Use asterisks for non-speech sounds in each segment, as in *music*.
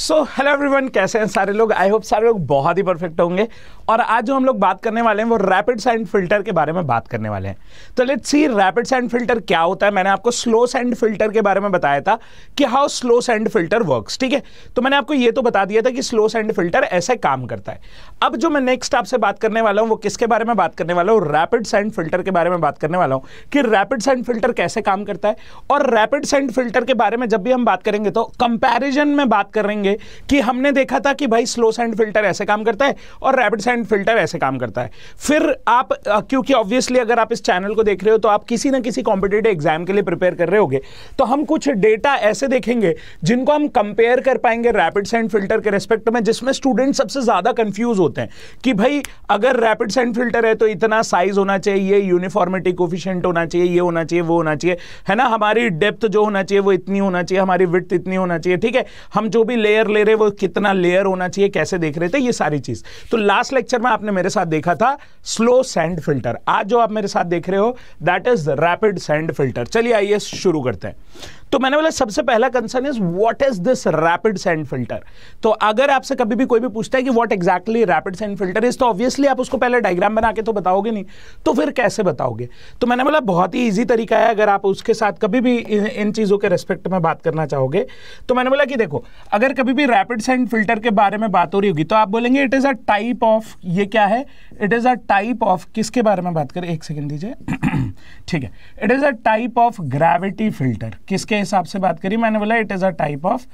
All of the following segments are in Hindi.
सो हेलो एवरीवन कैसे हैं सारे लोग आई होप सारे लोग बहुत ही परफेक्ट होंगे और आज जो हम लोग बात करने वाले हैं वो रैपिड सैंड फिल्टर के बारे में बात करने वाले हैं तो let see rapid sand filter क्या होता है मैंने आपको स्लो सैंड फिल्टर के बारे में बताया था कि how slow sand filter works ठीक है तो मैंने आपको ये तो बता दिया था कि स्लो सैंड फिल्टर ऐसे काम करता है अब जो मैं नेक्स्ट आपसे बात करने वाला हूँ वो किसके बारे में बात करने वाला हूँ रैपिड सैंड फिल्टर के बारे में बात करने वाला हूँ कि रैपिड सैंड फिल्टर कैसे काम करता है और रैपिड सैंड फिल्टर के बारे में जब भी हम बात करेंगे तो कंपेरिजन में बात करेंगे होंगे कि हमने देखा था कि भाई स्लो सैंड फिल्टर ऐसे काम करता है और रैपिड सैंड फिल्टर ऐसे काम करता है फिर आप क्योंकि ऑब्वियसली अगर आप इस चैनल को देख रहे हो तो आप किसी ना किसी कॉम्पिटेटिव एग्जाम के लिए प्रिपेयर कर रहे होगे तो हम कुछ डेटा ऐसे देखेंगे जिनको हम कंपेयर कर पाएंगे रैपिड सैंड फिल्टर के रेस्पेक्ट में जिसमें स्टूडेंट सबसे ज़्यादा कंफ्यूज होते हैं कि भाई अगर रैपिड सैंड फिल्टर है तो इतना साइज होना चाहिए यूनिफॉर्मिटी कोफिशेंट होना चाहिए ये होना चाहिए वो होना चाहिए है ना हमारी डेप्थ जो होना चाहिए वो इतनी होना चाहिए हमारी विथ इतनी होना चाहिए ठीक है हम जो भी लेयर लेयर ले रहे वो कितना लेयर होना चाहिए कैसे देख रहे थे ये सारी चीज तो लास्ट लेक्चर में आपने मेरे साथ देखा था स्लो सैंड फिल्टर आज जो आप मेरे साथ देख रहे हो that is rapid sand filter चलिए आइए शुरू करते हैं तो मैंने बोला सबसे पहला concern is what is this rapid sand filter तो अगर आपसे कभी भी कोई भी पूछता है कि what exactly rapid sand filter is तो ऑब्वियसली आप उसको पहले डायग्राम बना के तो बताओगे नहीं तो फिर कैसे बताओगे तो मैंने बोला बहुत ही ईजी तरीका है अगर आप उसके साथ कभी भी इन, इन चीज़ों के रेस्पेक्ट में बात करना चाहोगे तो मैंने बोला कि देखो अगर कभी भी रैपिड सैंड फिल्टर के बारे में बात हो रही होगी तो आप बोलेंगे it is a type of ये क्या है it is a type of किसके बारे में बात करें एक सेकेंड दीजिए *clears throat* ठीक है it is a type of gravity filter किसके हिसाब से बात करी मैंने बोला it is a type of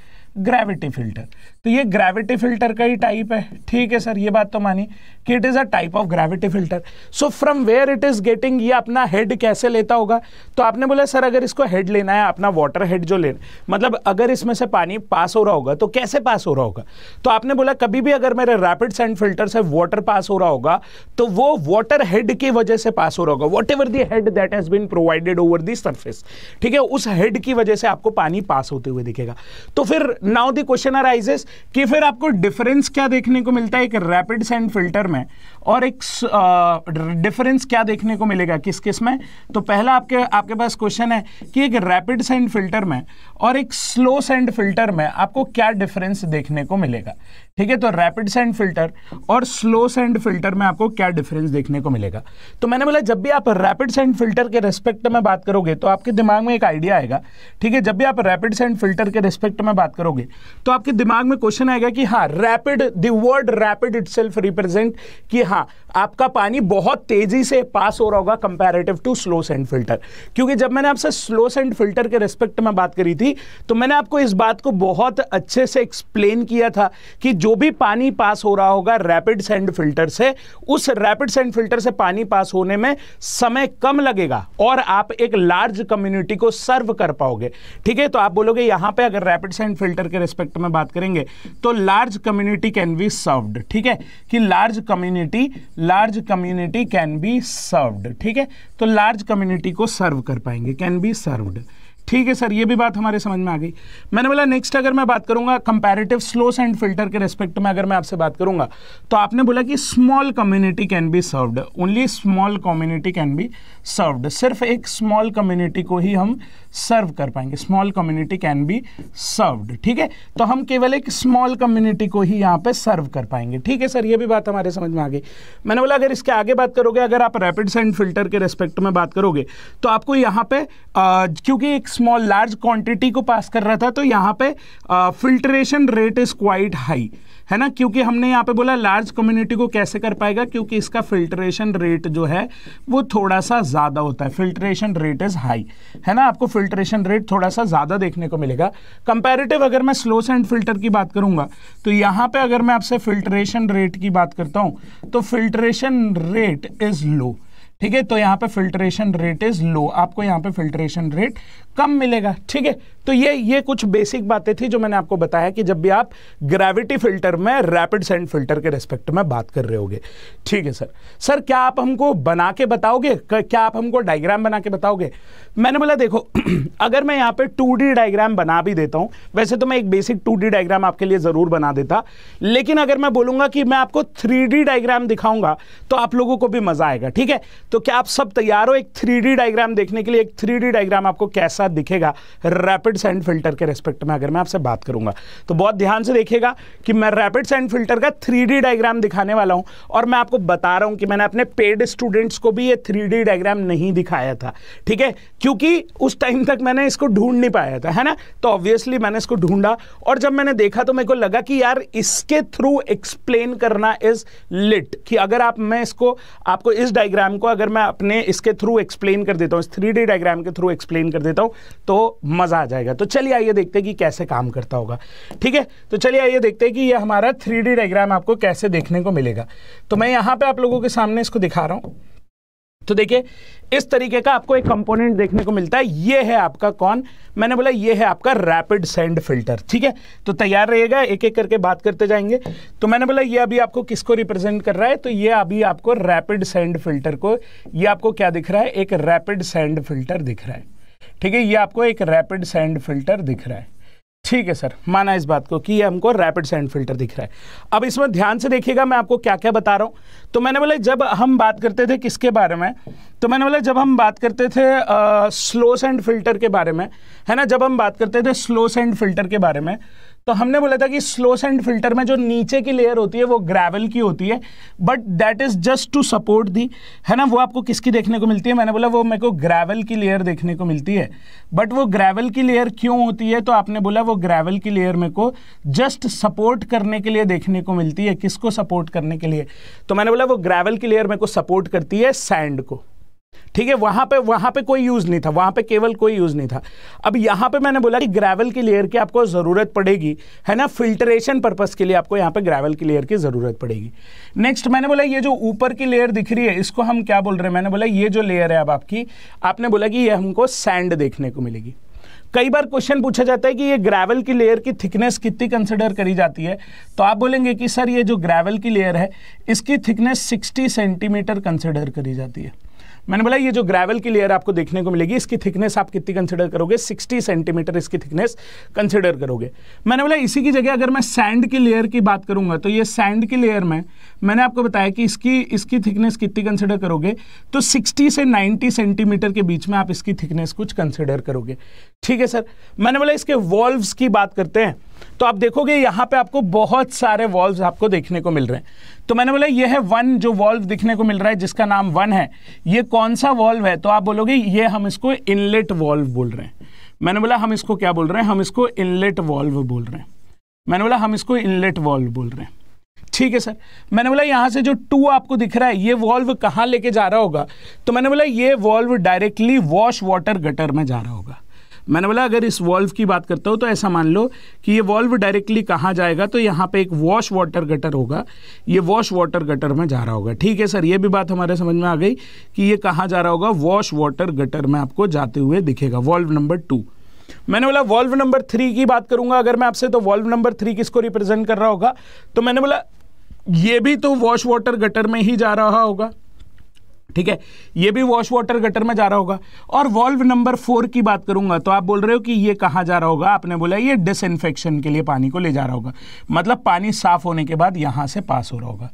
gravity filter तो ये ग्रेविटी फिल्टर का ही टाइप है ठीक है सर ये बात तो मानी कि it is a type of gravity filter so from where it is getting ये अपना हेड कैसे लेता होगा तो आपने बोला सर अगर इसको हेड लेना है अपना वाटर हेड जो लेना मतलब अगर इसमें से पानी पास हो रहा होगा तो कैसे पास हो रहा होगा तो आपने बोला कभी भी अगर मेरे रैपिड सैंड फिल्टर से वाटर पास हो रहा होगा तो वो वाटर हेड की वजह से पास हो रहा होगा whatever the head that has been provided over the surface ठीक है उस हेड की वजह से आपको पानी पास होते हुए दिखेगा तो फिर now the question arises कि फिर आपको डिफरेंस क्या देखने को मिलता है एक रैपिड सैंड फिल्टर में और एक डिफरेंस क्या देखने को मिलेगा किस किस में तो पहला आपके आपके पास क्वेश्चन है कि एक रैपिड सेंड फिल्टर में और एक स्लो सेंड फिल्टर में आपको क्या डिफरेंस देखने को मिलेगा ठीक है तो रैपिड सेंड फिल्टर और स्लो सेंड फिल्टर में आपको क्या डिफरेंस देखने को मिलेगा तो मैंने बोला जब भी आप रैपिड सेंड फिल्टर के रेस्पेक्ट में बात करोगे तो आपके दिमाग में एक आइडिया आएगा ठीक है जब भी आप रैपिड सेंड फिल्टर के रेस्पेक्ट में बात करोगे तो आपके दिमाग में क्वेश्चन आएगा कि हाँ rapid the word rapid it represent कि हाँ 哈 आपका पानी बहुत तेजी से पास हो रहा होगा comparative to slow sand filter क्योंकि जब मैंने आपसे स्लो सेंड फिल्टर के रिस्पेक्ट में बात करी थी तो मैंने आपको इस बात को बहुत अच्छे से एक्सप्लेन किया था कि जो भी पानी पास हो रहा होगा रैपिड सेंड फिल्टर से उस रैपिड सेंड फिल्टर से पानी पास होने में समय कम लगेगा और आप एक लार्ज कम्युनिटी को सर्व कर पाओगे ठीक है तो आप बोलोगे यहां पे अगर रैपिड सेंड फिल्टर के रिस्पेक्ट में बात करेंगे तो large community can be served ठीक है कि large community large community can be served ठीक है तो लार्ज कम्युनिटी को सर्व कर पाएंगे कैन बी सर्व्ड ठीक है सर ये भी बात हमारे समझ में आ गई मैंने बोला नेक्स्ट अगर मैं बात करूंगा कंपैरेटिव स्लो सैंड फिल्टर के रेस्पेक्ट में अगर मैं आपसे बात करूंगा तो आपने बोला कि small community can be served only small community can be served सिर्फ एक स्मॉल कम्युनिटी को ही हम सर्व कर पाएंगे small community can be served ठीक है तो हम केवल एक स्मॉल कम्युनिटी को ही यहाँ पर सर्व कर पाएंगे ठीक है सर ये भी बात हमारे समझ में आ गई मैंने बोला अगर इसके आगे बात करोगे अगर आप रैपिड सैंड फिल्टर के रेस्पेक्ट में बात करोगे तो आपको यहाँ पे क्योंकि एक स्मॉल लार्ज क्वांटिटी को पास कर रहा था तो यहाँ पे filtration rate is quite high है ना क्योंकि हमने यहाँ पे बोला लार्ज कम्युनिटी को कैसे कर पाएगा क्योंकि इसका फिल्ट्रेशन रेट जो है वो थोड़ा सा ज़्यादा होता है फिल्ट्रेशन रेट इज़ हाई है ना आपको फिल्ट्रेशन रेट थोड़ा सा ज़्यादा देखने को मिलेगा कंपेरेटिव अगर मैं स्लो सैंड फिल्टर की बात करूँगा तो यहाँ पर अगर मैं आपसे फिल्ट्रेशन रेट की बात करता हूँ तो फिल्ट्रेशन रेट इज़ लो ठीक है तो यहां पे फिल्ट्रेशन रेट इज लो आपको यहां पे फिल्ट्रेशन रेट कम मिलेगा ठीक है तो ये ये कुछ बेसिक बातें थी जो मैंने आपको बताया कि जब भी आप ग्रेविटी फिल्टर में रैपिड सेंड फिल्टर के रेस्पेक्ट में बात कर रहे होगे ठीक है सर सर क्या आप हमको बना के बताओगे क्या आप हमको डायग्राम बना के बताओगे मैंने बोला देखो *clears throat* अगर मैं यहाँ पे टू डायग्राम बना भी देता हूँ वैसे तो मैं एक बेसिक टू डायग्राम आपके लिए ज़रूर बना देता लेकिन अगर मैं बोलूँगा कि मैं आपको थ्री डायग्राम दिखाऊंगा तो आप लोगों को भी मज़ा आएगा ठीक है तो क्या आप सब तैयार हो एक थ्री डायग्राम देखने के लिए एक थ्री डायग्राम आपको कैसा दिखेगा रैपिड रैपिड सैंड फिल्टर के रेस्पेक्ट में अगर मैं आपसे बात करूंगा तो बहुत ध्यान से देखिएगा कि मैं रैपिड सैंड फिल्टर का थ्री डायग्राम दिखाने वाला हूं और मैं आपको बता रहा हूं कि मैंने अपने पेड स्टूडेंट्स को भी ये थ्री डायग्राम नहीं दिखाया था ठीक है क्योंकि उस टाइम तक मैंने इसको ढूंढ नहीं पाया था है ना तो ऑब्वियसली मैंने इसको ढूंढा और जब मैंने देखा तो मेरे को लगा कि यार इसके थ्रू एक्सप्लेन करना इज लिट कि अगर आप मैं इसको आपको इस डायग्राम को अगर मैं अपने इसके थ्रू एक्सप्लेन कर देता हूँ इस थ्री डायग्राम के थ्रू एक्सप्लेन कर देता हूँ तो मज़ा आ जाएगा जाएगा तो चलिए आइए देखते हैं कि कैसे काम करता होगा ठीक है तो चलिए आइए देखते हैं कि ये हमारा थ्री डायग्राम आपको कैसे देखने को मिलेगा तो मैं यहाँ पर आप लोगों के सामने इसको दिखा रहा हूँ तो देखिए इस तरीके का आपको एक कंपोनेंट देखने को मिलता है ये है आपका कौन मैंने बोला ये है आपका रैपिड सेंड फिल्टर ठीक है तो तैयार रहेगा एक एक करके बात करते जाएंगे तो मैंने बोला ये अभी आपको किसको रिप्रेजेंट कर रहा है तो ये अभी आपको रैपिड सेंड फिल्टर को ये आपको क्या दिख रहा है एक रैपिड सेंड फिल्टर दिख रहा है ठीक है ये आपको एक रैपिड सैंड फिल्टर दिख रहा है ठीक है सर माना इस बात को कि ये हमको रैपिड सैंड फिल्टर दिख रहा है अब इसमें ध्यान से देखिएगा मैं आपको क्या क्या बता रहा हूँ तो मैंने बोला जब हम बात करते थे किसके बारे में तो मैंने बोला जब हम बात करते थे स्लो सेंड फिल्टर के बारे में है ना जब हम बात करते थे स्लो सेंड फिल्टर के बारे में तो हमने बोला था कि स्लो सेंड फिल्टर में जो नीचे की लेयर होती है वो ग्रेवल की होती है but that is just to support the है ना वो आपको किसकी देखने को मिलती है मैंने बोला वो मेरे को ग्रेवल की लेयर देखने को मिलती है बट वो ग्रेवल की लेयर क्यों होती है तो आपने बोला वो ग्रेवल की लेयर मेरे को जस्ट सपोर्ट करने के लिए देखने को मिलती है किसको सपोर्ट करने के लिए तो मैंने बोला वो ग्रेवल की लेयर मेरे को सपोर्ट करती है सैंड को ठीक है वहां पे वहां पे कोई यूज नहीं था वहां पे केवल कोई यूज नहीं था अब यहां पे मैंने बोला कि ग्रेवल की लेयर की आपको जरूरत पड़ेगी है ना फिल्ट्रेशन पर्पस के लिए आपको यहां पे ग्रेवल की लेयर की जरूरत पड़ेगी नेक्स्ट मैंने बोला ये जो ऊपर की लेयर दिख रही है इसको हम क्या बोल रहे हैं मैंने बोला ये जो लेयर है अब आपकी आपने बोला कि ये हमको सैंड देखने को मिलेगी कई बार क्वेश्चन पूछा जाता है कि ये ग्रेवल की लेयर की थिकनेस कितनी कंसिडर करी जाती है तो आप बोलेंगे कि सर ये जो ग्रेवल की लेयर है इसकी थिकनेस सिक्सटी सेंटीमीटर कंसिडर करी जाती है मैंने बोला ये जो ग्रेवल की लेयर आपको देखने को मिलेगी इसकी थिकनेस आप कितनी कंसिडर करोगे 60 सेंटीमीटर इसकी थिकनेस कंसिडर करोगे मैंने बोला इसी की जगह अगर मैं सैंड की लेयर की बात करूंगा तो ये सैंड की लेयर में मैंने आपको बताया कि इसकी इसकी थिकनेस कितनी कंसिडर करोगे तो सिक्सटी से नाइन्टी सेंटीमीटर के बीच में आप इसकी थिकनेस कुछ कंसिडर करोगे ठीक है सर मैंने बोला इसके वॉल्व्स की बात करते हैं तो आप देखोगे यहां पे आपको बहुत सारे वॉल्व आपको देखने को मिल रहे हैं तो मैंने बोला ये है वन जो वॉल्व दिखने को मिल रहा है जिसका नाम वन है ये कौन सा वॉल्व है तो आप बोलोगे ये हम इसको इनलेट वॉल्व बोल रहे हैं मैंने बोला हम इसको क्या बोल रहे हैं हम इसको इनलेट वॉल्व बोल रहे हैं मैंने बोला हम इसको इनलेट वॉल्व बोल रहे हैं ठीक है सर मैंने बोला यहाँ से जो टू आपको दिख रहा है ये वॉल्व कहाँ लेके जा रहा होगा तो मैंने बोला ये valve directly wash water gutter में जा रहा होगा मैंने बोला अगर इस वॉल्व की बात करता हूँ तो ऐसा मान लो कि ये वॉल्व डायरेक्टली कहाँ जाएगा तो यहाँ पे एक वॉश वाटर गटर होगा ये वॉश वाटर गटर में जा रहा होगा ठीक है सर ये भी बात हमारे समझ में आ गई कि ये कहाँ जा रहा होगा वॉश वाटर गटर में आपको जाते हुए दिखेगा वॉल्व नंबर टू मैंने बोला वॉल्व नंबर थ्री की बात करूंगा अगर मैं आपसे तो वॉल्व नंबर थ्री किसको रिप्रेजेंट कर रहा होगा तो मैंने बोला ये भी तो वॉश वाटर गटर में ही जा रहा होगा ठीक है ये भी वॉश वाटर गटर में जा रहा होगा और वॉल्व नंबर फोर की बात करूंगा तो आप बोल रहे हो कि ये कहाँ जा रहा होगा आपने बोला ये डिसइनफेक्शन के लिए पानी को ले जा रहा होगा मतलब पानी साफ होने के बाद यहाँ से पास हो रहा होगा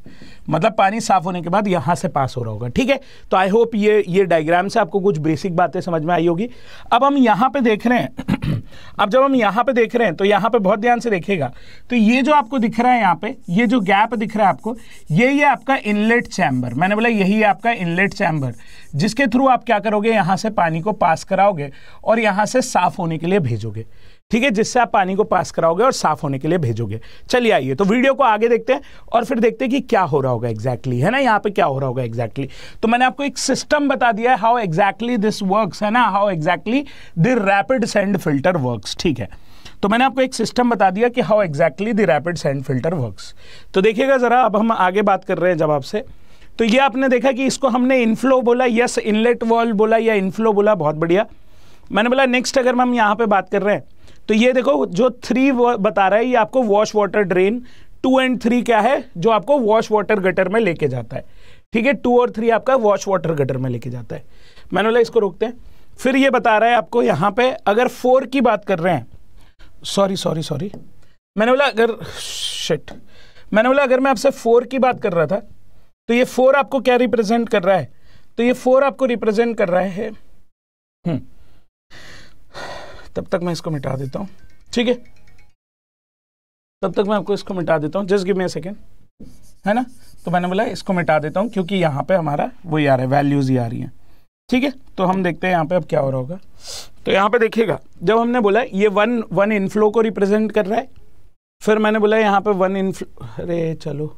मतलब पानी साफ होने के बाद यहाँ से पास हो रहा होगा ठीक है तो आई होप ये ये डायग्राम से आपको कुछ बेसिक बातें समझ में आई होगी अब हम यहाँ पे देख रहे हैं *clears throat* अब जब हम यहाँ पे देख रहे हैं तो यहाँ पे बहुत ध्यान से देखेगा तो ये जो आपको दिख रहा है यहाँ पे ये जो गैप दिख रहा है आपको ये ये आपका इनलेट चैम्बर मैंने बोला यही है आपका इनलेट चैम्बर जिसके थ्रू आप क्या करोगे यहाँ से पानी को पास कराओगे और यहाँ से साफ होने के लिए भेजोगे ठीक है जिससे आप पानी को पास कराओगे और साफ होने के लिए भेजोगे चलिए आइए तो वीडियो को आगे देखते हैं और फिर देखते हैं कि क्या हो रहा होगा एग्जैक्टली exactly, है ना यहाँ पे क्या हो रहा होगा एग्जैक्टली exactly. तो मैंने आपको एक सिस्टम बता दिया है हाउ एग्जैक्टली दिस वर्क्स है ना how exactly the rapid sand filter work ठीक है तो मैंने आपको एक सिस्टम बता दिया कि how exactly the rapid sand filter work तो देखिएगा ज़रा अब हम आगे बात कर रहे हैं जब आपसे तो ये आपने देखा कि इसको हमने इनफ्लो बोला यस इनलेट वॉल बोला या इनफ्लो बोला बहुत बढ़िया मैंने बोला नेक्स्ट अगर हम यहाँ पे बात कर रहे हैं तो ये देखो जो थ्री बता रहा है ये आपको wash water drain two and three क्या है जो आपको वॉश वाटर गटर में लेके जाता है ठीक है टू और थ्री आपका वॉश वाटर गटर में लेके जाता है मैनोला इसको रोकते हैं फिर ये बता रहा है आपको यहाँ पे अगर फोर की बात कर रहे हैं सॉरी सॉरी सॉरी मैंने बोला अगर शिट मैंने बोला अगर मैं आपसे फोर की बात कर रहा था तो ये फोर आपको क्या रिप्रेजेंट कर रहा है तो ये फोर आपको रिप्रेजेंट कर रहा है हम्म। तब तक मैं इसको मिटा देता हूँ ठीक है तब तक मैं आपको इसको मिटा देता हूँ जस्ट गिव मे सेकेंड है ना तो मैंने बोला इसको मिटा देता हूँ क्योंकि यहाँ पे हमारा वो ही आ रहा है वैल्यूज़ ही आ रही हैं ठीक है तो हम देखते हैं यहाँ पे अब क्या हो रहा होगा तो यहाँ पे देखिएगा जब हमने बोला ये वन वन इनफ्लो को रिप्रेजेंट कर रहा है फिर मैंने बोला यहाँ पे वन इनफ्लो अरे चलो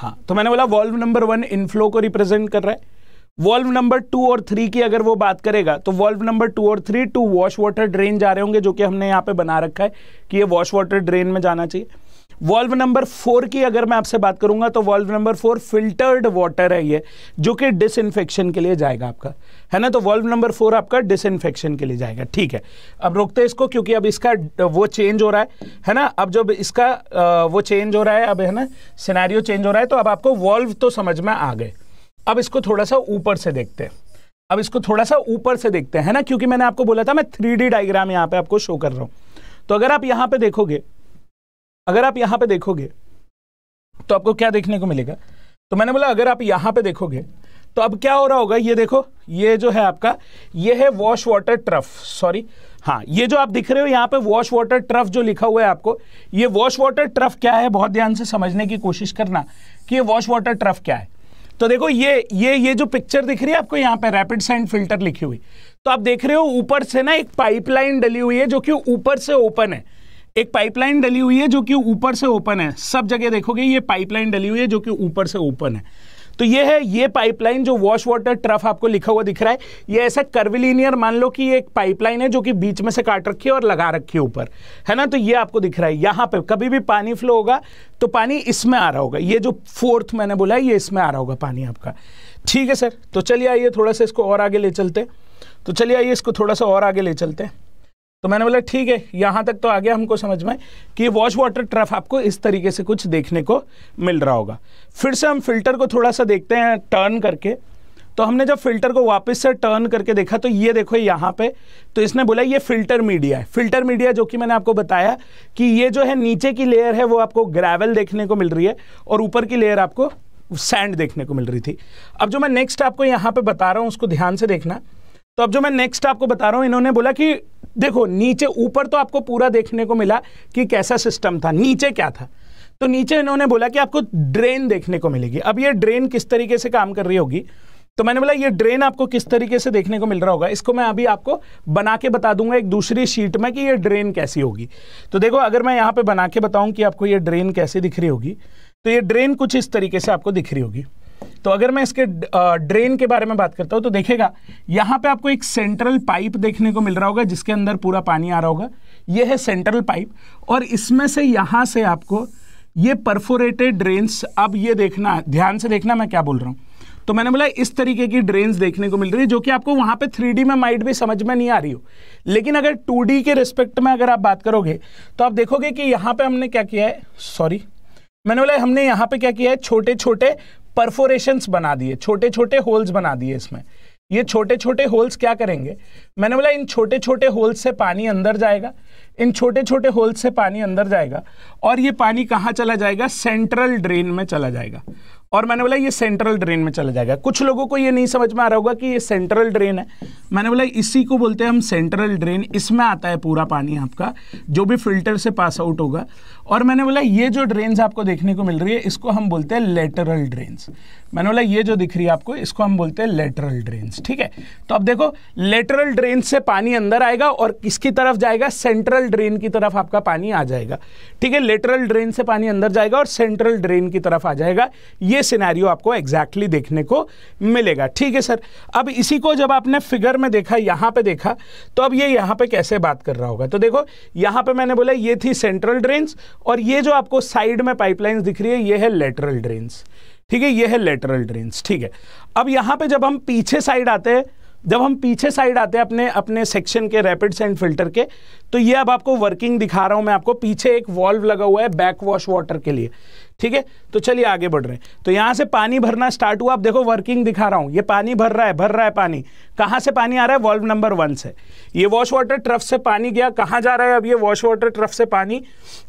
हाँ तो मैंने बोला वॉल्व नंबर वन इनफ्लो को रिप्रेजेंट कर रहा है वॉल्व नंबर टू और थ्री की अगर वो बात करेगा तो वॉल्व नंबर टू और three to wash water drain जा रहे होंगे जो कि हमने यहाँ पे बना रखा है कि ये वॉश वाटर ड्रेन में जाना चाहिए वॉल्व नंबर फोर की अगर मैं आपसे बात करूंगा तो valve number four filtered water है ये जो कि डिसइनफेक्शन के लिए जाएगा आपका है ना तो वॉल्व नंबर फोर आपका डिसइनफेक्शन के लिए जाएगा ठीक है अब रोकते हैं इसको क्योंकि अब इसका वो चेंज हो रहा है है ना अब जब इसका वो चेंज हो रहा है अब है ना सिनारियो चेंज हो रहा है तो अब आपको वॉल्व तो समझ में आ गए अब इसको थोड़ा सा ऊपर से देखते हैं अब इसको थोड़ा सा ऊपर से देखते हैं ना क्योंकि मैंने आपको बोला था मैं थ्री डी डायग्राम यहाँ पे आपको शो कर रहा हूँ तो अगर आप यहाँ पे देखोगे अगर आप यहाँ पे देखोगे तो आपको क्या देखने को मिलेगा तो मैंने बोला अगर आप यहाँ पे देखोगे तो अब क्या हो रहा होगा ये देखो ये जो है आपका ये है वॉश वाटर ट्रफ सॉरी हाँ ये जो आप दिख रहे हो यहाँ पे वॉश वाटर ट्रफ जो लिखा हुआ है आपको ये वॉश वाटर ट्रफ क्या है बहुत ध्यान से समझने की कोशिश करना कि ये वॉश वाटर ट्रफ क्या है तो देखो ये ये ये जो पिक्चर दिख रही है आपको यहाँ पे रैपिड सैंड फिल्टर लिखी हुई तो आप देख रहे हो ऊपर से ना एक पाइपलाइन डली हुई है जो कि ऊपर से ओपन है एक पाइपलाइन डली हुई है जो कि ऊपर से ओपन है सब जगह देखोगे ये पाइपलाइन डली हुई है जो कि ऊपर से ओपन है तो ये है ये पाइपलाइन जो वॉश वाटर ट्रफ आपको लिखा हुआ दिख रहा है ये ऐसा कर्विलीनियर मान लो कि ये एक पाइपलाइन है जो कि बीच में से काट रखी है और लगा रखी है ऊपर है ना तो ये आपको दिख रहा है यहाँ पे कभी भी पानी फ्लो होगा तो पानी इसमें आ रहा होगा ये जो फोर्थ मैंने बोला है ये इसमें आ रहा होगा पानी आपका ठीक है सर तो चलिए आइए थोड़ा सा इसको और आगे ले चलते तो चलिए आइए इसको थोड़ा सा और आगे ले चलते हैं तो मैंने बोला ठीक है यहाँ तक तो आ गया हमको समझ में कि वॉश वाटर ट्रफ आपको इस तरीके से कुछ देखने को मिल रहा होगा फिर से हम फिल्टर को थोड़ा सा देखते हैं टर्न करके तो हमने जब फिल्टर को वापस से टर्न करके देखा तो ये देखो यहाँ पे तो इसने बोला ये फिल्टर मीडिया है फिल्टर मीडिया जो कि मैंने आपको बताया कि ये जो है नीचे की लेयर है वो आपको ग्रेवल देखने को मिल रही है और ऊपर की लेयर आपको सैंड देखने को मिल रही थी अब जो मैं नेक्स्ट आपको यहाँ पे बता रहा हूँ उसको ध्यान से देखना तो अब जो मैं नेक्स्ट आपको बता रहा हूँ इन्होंने बोला कि देखो नीचे ऊपर तो आपको पूरा देखने को मिला कि कैसा सिस्टम था नीचे क्या था तो नीचे इन्होंने बोला कि आपको ड्रेन देखने को मिलेगी अब ये ड्रेन किस तरीके से काम कर रही होगी तो मैंने बोला ये ड्रेन आपको किस तरीके से देखने को मिल रहा होगा इसको मैं अभी आपको बना के बता दूंगा एक दूसरी शीट में कि ये ड्रेन कैसी होगी तो देखो अगर मैं यहाँ पे बना के बताऊँ कि आपको ये ड्रेन कैसे दिख रही होगी तो ये ड्रेन कुछ इस तरीके से आपको दिख रही होगी तो अगर मैं इसके ड्रेन के बारे में बात करता हूं तो देखेगा यहां पे आपको एक सेंट्रल पाइप देखने को मिल रहा होगा जिसके अंदर पूरा पानी आ रहा होगा ये है सेंट्रल पाइप और इसमें से यहां से आपको ये परफोरेटेड ड्रेन्स अब ये देखना ध्यान से देखना मैं क्या बोल रहा हूं तो मैंने बोला इस तरीके की ड्रेन्स देखने को मिल रही है जो कि आपको वहां पे थ्री में माइट भी समझ में नहीं आ रही हो लेकिन अगर टू के रिस्पेक्ट में अगर आप बात करोगे तो आप देखोगे कि यहां पे हमने क्या किया है सॉरी मैंने बोला हमने यहाँ पे क्या किया है छोटे छोटे परफोरेशंस बना दिए छोटे छोटे होल्स बना दिए इसमें ये छोटे छोटे होल्स क्या करेंगे मैंने बोला इन छोटे छोटे होल्स से पानी अंदर जाएगा इन छोटे छोटे होल्स से पानी अंदर जाएगा और ये पानी कहाँ चला जाएगा सेंट्रल ड्रेन में चला जाएगा और मैंने बोला ये सेंट्रल ड्रेन में चला जाएगा कुछ लोगों को ये नहीं समझ में आ रहा होगा कि ये सेंट्रल ड्रेन है मैंने बोला इसी को बोलते हैं हम सेंट्रल ड्रेन इसमें आता है पूरा पानी आपका जो भी फिल्टर से पास आउट होगा और मैंने बोला ये जो ड्रेन्स आपको देखने को मिल रही है इसको हम बोलते हैं लेटरल ड्रेन्स मैंने बोला ये जो दिख रही है आपको इसको हम बोलते हैं लेटरल ड्रेन्स ठीक है तो अब देखो लेटरल ड्रेन से पानी अंदर आएगा और किसकी तरफ जाएगा सेंट्रल ड्रेन की तरफ आपका पानी आ जाएगा ठीक है लेटरल ड्रेन से पानी अंदर जाएगा और सेंट्रल ड्रेन की तरफ आ जाएगा ये सिनेरियो आपको एग्जैक्टली देखने को मिलेगा ठीक है सर अब इसी को जब आपने फिगर में देखा यहाँ पर देखा तो अब ये यहाँ पर कैसे बात कर रहा होगा तो देखो यहाँ पर मैंने बोला ये थी सेंट्रल ड्रेन्स और ये जो आपको साइड में पाइपलाइंस दिख रही है ये है लेटरल ड्रेन्स ठीक है ये है लेटरल ड्रेन्स ठीक है अब यहां पे जब हम पीछे साइड आते हैं जब हम पीछे साइड आते हैं अपने अपने सेक्शन के रैपिड सैंड फिल्टर के तो ये अब आपको वर्किंग दिखा रहा हूं मैं आपको पीछे एक वॉल्व लगा हुआ है बैक वॉश वाटर के लिए ठीक है तो चलिए आगे बढ़ रहे हैं तो यहां से पानी भरना स्टार्ट हुआ आप देखो वर्किंग दिखा रहा हूं ये पानी भर रहा है भर रहा है पानी कहां से पानी आ रहा है वॉल्व नंबर वन से ये वॉश वाटर ट्रफ से पानी गया कहां जा रहा है अब ये वॉश वाटर ट्रफ से पानी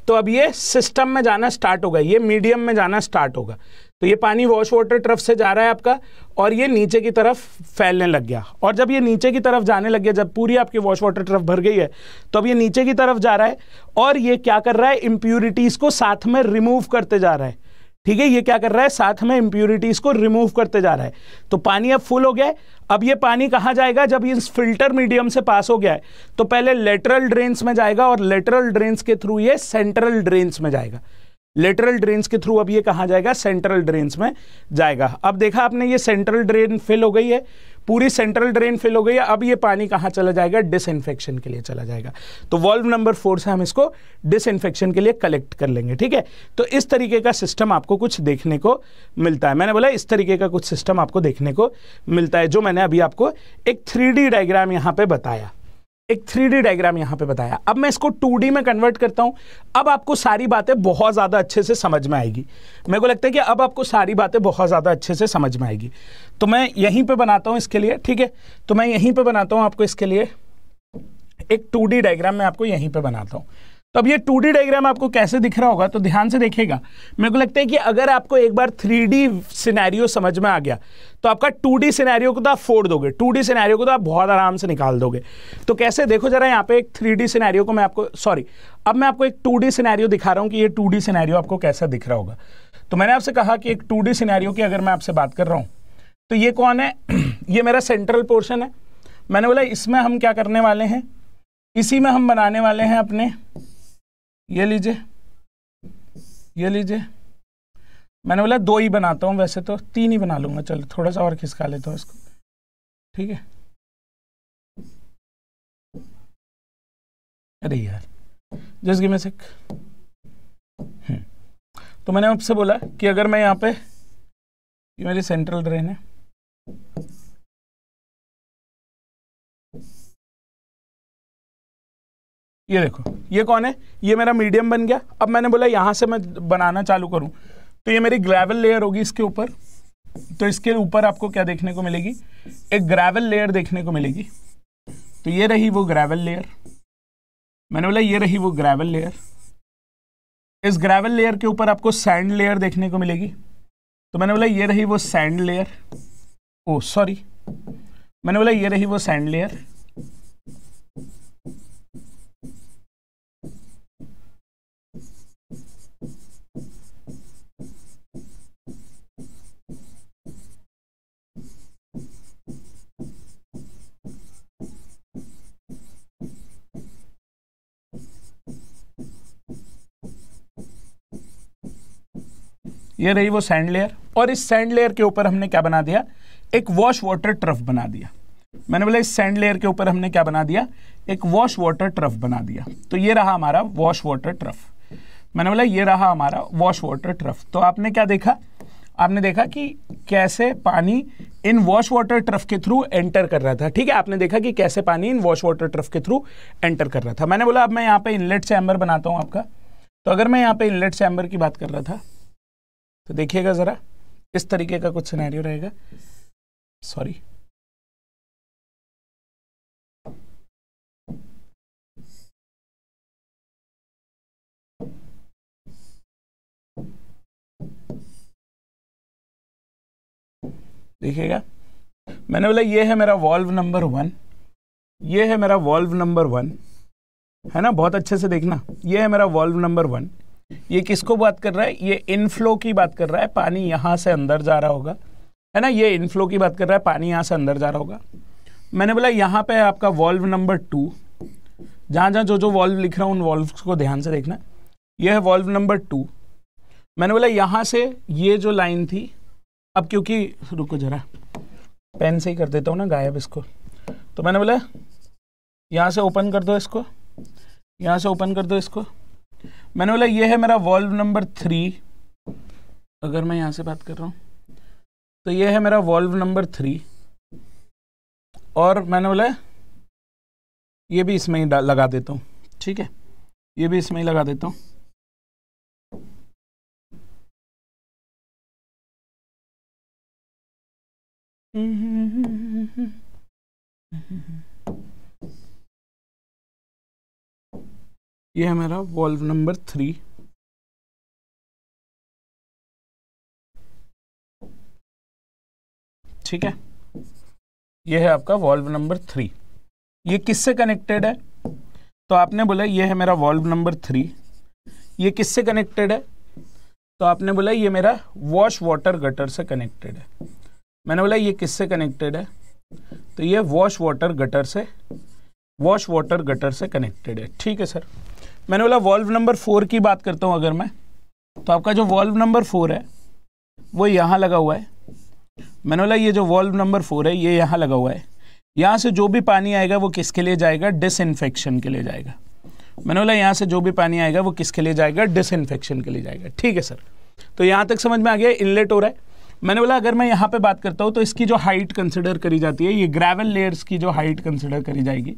तो अब ये सिस्टम में जाना स्टार्ट होगा ये मीडियम में जाना स्टार्ट होगा तो ये पानी वॉश वाटर ट्रफ से जा रहा है आपका और ये नीचे की तरफ फैलने लग गया और जब ये नीचे की तरफ जाने लग गया जब पूरी आपकी वॉश वाटर ट्रफ भर गई है तो अब ये नीचे की तरफ जा रहा है और ये क्या कर रहा है इम्प्यूरिटीज़ को साथ में रिमूव करते जा रहा है ठीक है ये क्या कर रहा है साथ में इम्प्यूरिटीज़ को रिमूव करते जा रहा है तो पानी अब फुल हो गया है अब ये पानी कहाँ जाएगा जब इस फिल्टर मीडियम से पास हो गया है तो पहले लेटरल ड्रेन्स में जाएगा और लेटरल ड्रेन्स के थ्रू ये सेंट्रल ड्रेन्स में जाएगा लेटरल ड्रेन्स के थ्रू अब ये कहाँ जाएगा सेंट्रल ड्रेन्स में जाएगा अब देखा आपने ये सेंट्रल ड्रेन फिल हो गई है पूरी सेंट्रल ड्रेन फिल हो गई है अब ये पानी कहाँ चला जाएगा डिसइनफेक्शन के लिए चला जाएगा तो वॉल्व नंबर फोर से हम इसको डिसइनफेक्शन के लिए कलेक्ट कर लेंगे ठीक है तो इस तरीके का सिस्टम आपको कुछ देखने को मिलता है मैंने बोला इस तरीके का कुछ सिस्टम आपको देखने को मिलता है जो मैंने अभी आपको एक थ्री डी डायग्राम यहाँ पर बताया एक थ्री डी डायग्राम यहां पे बताया अब मैं इसको टू डी में कन्वर्ट करता हूं अब आपको सारी बातें बहुत ज़्यादा अच्छे से समझ में आएगी मेरे को लगता है कि अब आपको सारी बातें बहुत ज़्यादा अच्छे से समझ में आएगी तो मैं यहीं पे बनाता हूं इसके लिए ठीक है तो मैं यहीं पे बनाता हूं आपको इसके लिए एक टू डी डायग्राम मैं आपको यहीं पर बनाता हूँ तो अब ये टू डायग्राम आपको कैसे दिख रहा होगा तो ध्यान से देखेगा मेरे को लगता है कि अगर आपको एक बार थ्री डी सिनारियो समझ में आ गया तो आपका टू डी सिनारियो को तो आप फोड़ दोगे टू डी सिनारियो को तो आप बहुत आराम से निकाल दोगे तो कैसे देखो जरा यहाँ पे एक थ्री डी सिनेरियो को मैं आपको सॉरी अब मैं आपको एक टू डी सिनेरियो दिखा रहा हूँ कि ये टू डी सिनेरियो आपको कैसा दिख रहा होगा तो मैंने आपसे कहा कि एक टू डी सिनेरियो की अगर मैं आपसे बात कर रहा हूँ तो ये कौन है *clears throat* ये मेरा सेंट्रल पोर्शन है मैंने बोला इसमें हम क्या करने वाले हैं इसी में हम बनाने वाले हैं अपने ये लीजिए ये लीजिए मैंने बोला दो ही बनाता हूँ वैसे तो तीन ही बना लूंगा चलो थोड़ा सा और खिसका लेता हूँ इसको ठीक है अरे यार जस्ट में से हम्म। तो मैंने आपसे बोला कि अगर मैं यहाँ पे ये मेरी सेंट्रल ड्रेन है ये देखो ये कौन है ये मेरा मीडियम बन गया अब मैंने बोला यहाँ से मैं बनाना चालू करूँ तो ये मेरी ग्रेवल लेयर होगी इसके ऊपर तो इसके ऊपर आपको क्या देखने को मिलेगी एक ग्रेवल लेयर देखने को मिलेगी तो ये रही वो ग्रेवल लेयर मैंने बोला ये रही वो ग्रेवल लेयर इस ग्रेवल लेयर के ऊपर आपको सैंड लेयर देखने को मिलेगी तो मैंने बोला ये रही वो सैंड लेयर ओ सॉरी मैंने बोला ये रही वो सैंड लेयर ये रही वो सैंड लेयर और इस सैंड लेयर के ऊपर हमने क्या बना दिया एक वॉश वाटर ट्रफ बना दिया मैंने बोला इस सैंड लेयर के ऊपर हमने क्या बना दिया एक वॉश वाटर ट्रफ बना दिया तो ये रहा हमारा वॉश वाटर ट्रफ मैंने बोला ये रहा हमारा वॉश वाटर ट्रफ तो आपने क्या देखा आपने देखा कि कैसे पानी इन वॉश वाटर ट्रफ के थ्रू एंटर कर रहा था ठीक है आपने देखा कि कैसे पानी इन वॉश वाटर ट्रफ के थ्रू एंटर कर रहा था मैंने बोला अब मैं यहाँ पे इनलेट चैम्बर बनाता हूँ आपका तो अगर मैं यहाँ पे इनलेट चैम्बर की बात कर रहा था तो देखिएगा ज़रा इस तरीके का कुछ सिनेरियो रहेगा सॉरी देखिएगा मैंने बोला ये है मेरा वॉल्व नंबर वन ये है मेरा वॉल्व नंबर वन है ना बहुत अच्छे से देखना ये है मेरा वॉल्व नंबर वन ये किसको बात कर रहा है ये इनफ्लो की बात कर रहा है पानी यहाँ से अंदर जा रहा होगा है ना ये इनफ्लो की बात कर रहा है पानी यहाँ से अंदर जा रहा होगा मैंने बोला यहाँ पे है आपका वॉल्व नंबर टू जहाँ जहाँ जो जो वॉल्व लिख रहा हूँ उन वॉल्व को ध्यान से देखना यह है वॉल्व नंबर टू मैंने बोला यहाँ से ये जो लाइन थी अब क्योंकि रुको जरा पेन से ही कर देता हूँ ना गायब इसको तो मैंने बोला यहाँ से ओपन कर दो इसको यहाँ से ओपन कर दो इसको मैंने बोला ये है मेरा वॉल्व नंबर थ्री अगर मैं यहां से बात कर रहा हूं तो ये है मेरा वॉल्व नंबर थ्री और मैंने बोला ये भी इसमें ही लगा देता हूं ठीक है ये भी इसमें ही लगा देता हूँ हम्म hmm ये है मेरा वॉल्व नंबर थ्री ठीक है ये है आपका वॉल्व नंबर थ्री ये किससे कनेक्टेड है तो आपने बोला ये है मेरा वॉल्व नंबर थ्री ये किससे कनेक्टेड है तो आपने बोला ये मेरा वॉश वाटर गटर से कनेक्टेड है मैंने बोला ये किससे कनेक्टेड है तो ये वॉश वाटर गटर से वॉश वाटर गटर से कनेक्टेड है ठीक है सर मैंने बोला वॉल्व नंबर फोर की बात करता हूँ अगर मैं तो आपका जो वॉल्व नंबर फोर है वो यहाँ लगा हुआ है मैंने बोला ये जो वॉल्व नंबर फोर है ये यहाँ लगा हुआ है यहाँ से जो भी पानी आएगा वो किसके लिए जाएगा डिसइनफेक्शन के लिए जाएगा मैंने बोला यहाँ से जो भी पानी आएगा वो किसके लिए जाएगा डिसइनफेक्शन के लिए जाएगा ठीक है सर तो यहाँ तक समझ में आ गया इनलेट हो रहा है मैंने बोला अगर मैं यहाँ पे बात करता हूँ तो इसकी जो हाइट कंसिडर करी जाती है ये ग्रेवल लेयर्स की जो हाइट कंसिडर करी जाएगी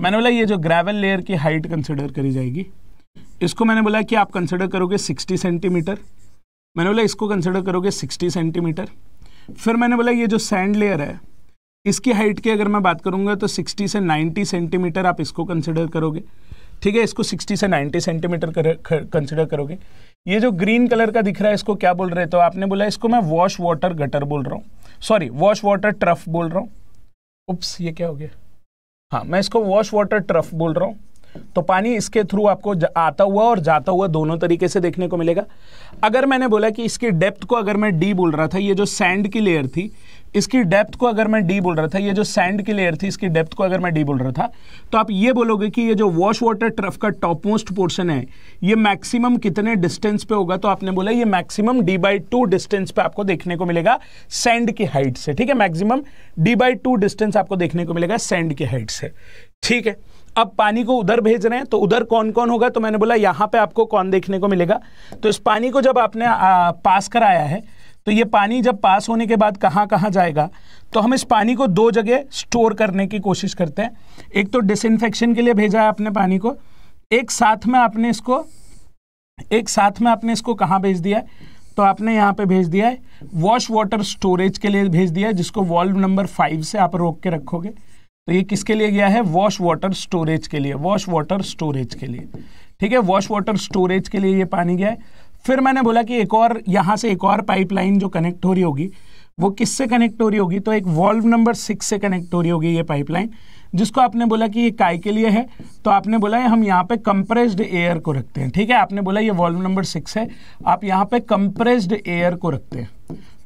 मैंने बोला ये जो ग्रेवल लेयर की हाइट कंसिडर करी जाएगी इसको मैंने बोला कि आप कंसिडर करोगे 60 सेंटीमीटर मैंने बोला इसको कंसिडर करोगे 60 सेंटीमीटर फिर मैंने बोला ये जो सैंड लेयर है इसकी हाइट की अगर मैं बात करूँगा तो 60 से 90 सेंटीमीटर आप इसको कंसिडर करोगे ठीक है इसको 60 से 90 सेंटीमीटर कंसिडर करोगे ये जो ग्रीन कलर का दिख रहा है इसको क्या बोल रहे तो आपने बोला इसको मैं वॉश वाटर गटर बोल रहा हूँ सॉरी वॉश वाटर ट्रफ बोल रहा हूँ उप्स ये क्या हो गया हाँ मैं इसको वॉश वाटर ट्रफ बोल रहा हूँ तो पानी इसके थ्रू आपको आता हुआ और जाता हुआ दोनों तरीके से देखने को मिलेगा अगर मैंने बोला कि इसकी डेप्थ को अगर मैं डी बोल रहा था ये जो सैंड की लेयर थी इसकी डेप्थ को अगर मैं डी बोल रहा था ये जो सैंड की लेयर थी इसकी डेप्थ को अगर मैं डी बोल रहा था तो आप ये बोलोगे कि ये जो वॉश वाटर ट्रफ का टॉप मोस्ट पोर्शन है ये मैक्सिमम कितने डिस्टेंस पे होगा तो आपने बोला ये maximum D by two distance पे आपको देखने को मिलेगा सैंड की हाइट से ठीक है maximum D by two distance आपको देखने को मिलेगा सैंड की हाइट से ठीक है अब पानी को उधर भेज रहे हैं तो उधर कौन कौन होगा तो मैंने बोला यहाँ पे आपको कौन देखने को मिलेगा तो इस पानी को जब आपने आ, पास कराया है तो ये पानी जब पास होने के बाद कहाँ कहाँ जाएगा तो हम इस पानी को दो जगह स्टोर करने की कोशिश करते हैं एक तो डिसइनफेक्शन के लिए भेजा है आपने पानी को एक साथ में आपने इसको एक साथ में आपने इसको कहाँ भेज दिया है तो आपने यहाँ पे भेज दिया है वॉश वाटर स्टोरेज के लिए भेज दिया है जिसको वॉल्व नंबर फाइव से आप रोक के रखोगे तो ये किसके लिए गया है वॉश वाटर स्टोरेज के लिए वॉश वाटर स्टोरेज के लिए ठीक है वॉश वाटर स्टोरेज के लिए ये पानी गया है फिर मैंने बोला कि एक और यहाँ से एक और पाइपलाइन जो कनेक्ट हो रही होगी वो किससे कनेक्ट हो रही होगी तो एक वॉल्व नंबर सिक्स से कनेक्ट हो रही होगी ये पाइपलाइन जिसको आपने बोला कि ये काय के लिए है तो आपने बोला है हम यहाँ पे कंप्रेस्ड एयर को रखते हैं ठीक है आपने बोला ये वॉल्व नंबर सिक्स है आप यहाँ पे कंप्रेस्ड एयर को रखते हैं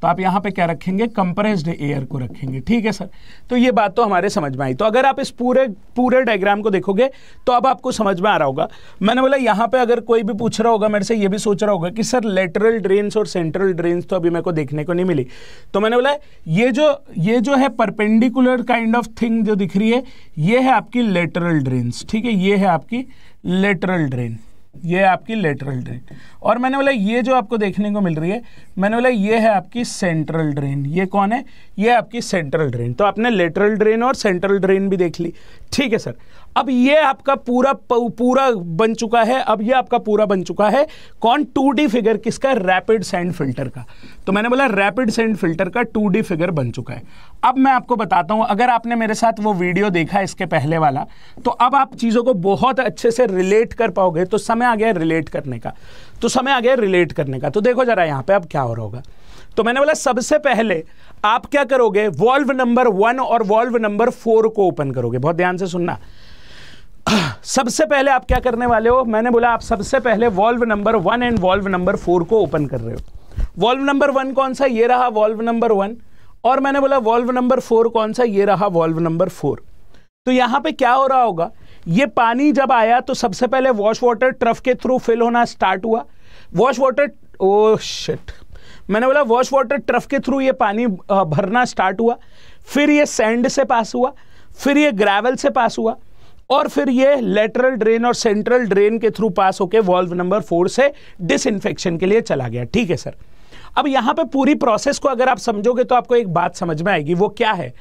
तो आप यहाँ पे क्या रखेंगे कंप्रेस्ड एयर को रखेंगे ठीक है सर तो ये बात तो हमारे समझ में आई तो अगर आप इस पूरे पूरे डायग्राम को देखोगे तो अब आपको समझ में आ रहा होगा मैंने बोला यहाँ पे अगर कोई भी पूछ रहा होगा मेरे से ये भी सोच रहा होगा कि सर लेटरल ड्रेन्स और सेंट्रल ड्रेन्स तो अभी मेरे को देखने को नहीं मिली तो मैंने बोला ये जो ये जो है परपेंडिकुलर काइंड ऑफ थिंग जो दिख रही है ये है आपकी लेटरल ड्रेन्स ठीक है ये है आपकी लेटरल ड्रेन ये आपकी लेटरल ड्रेन और मैंने बोला ये जो आपको देखने को मिल रही है मैंने बोला ये है आपकी सेंट्रल ड्रेन ये कौन है ये आपकी सेंट्रल ड्रेन तो आपने लेटरल ड्रेन और सेंट्रल ड्रेन भी देख ली ठीक है सर अब ये आपका पूरा पूरा बन चुका है अब ये आपका पूरा बन चुका है कौन टू फिगर किसका रैपिड सैंड फिल्टर का तो मैंने बोला रैपिड सैंड फिल्टर का टू फिगर बन चुका है अब मैं आपको बताता हूँ अगर आपने मेरे साथ वो वीडियो देखा इसके पहले वाला तो अब आप चीज़ों को बहुत अच्छे से रिलेट कर पाओगे तो समय आ गया रिलेट करने का तो समय आ गया रिलेट करने का तो देखो जरा यहाँ पे अब क्या हो रहा होगा तो मैंने बोला सबसे पहले आप क्या करोगे वॉल्व नंबर वन और वॉल्व नंबर फोर को ओपन करोगे बहुत ध्यान से सुनना *clears throat* सबसे पहले आप क्या करने वाले हो मैंने बोला आप सबसे पहले valve number one and valve number four को ओपन कर रहे हो वॉल्व नंबर वन कौन सा ये रहा वॉल्व नंबर वन और मैंने बोला वॉल्व नंबर फोर कौन सा ये रहा वॉल्व नंबर फोर तो यहाँ पे क्या हो रहा होगा ये पानी जब आया तो सबसे पहले वॉश वाटर ट्रफ के थ्रू फिल होना स्टार्ट हुआ वॉश वाटर ओ शिट मैंने बोला वॉश वाटर ट्रफ के थ्रू ये पानी भरना स्टार्ट हुआ फिर ये सैंड से पास हुआ फिर ये ग्रेवल से पास हुआ और फिर ये लेटरल ड्रेन और सेंट्रल ड्रेन के थ्रू पास होकर वॉल्व नंबर फोर से डिसइंफेक्शन के लिए चला गया ठीक है सर अब यहां पे पूरी प्रोसेस को अगर आप समझोगे तो आपको एक बात समझ में आएगी वो क्या है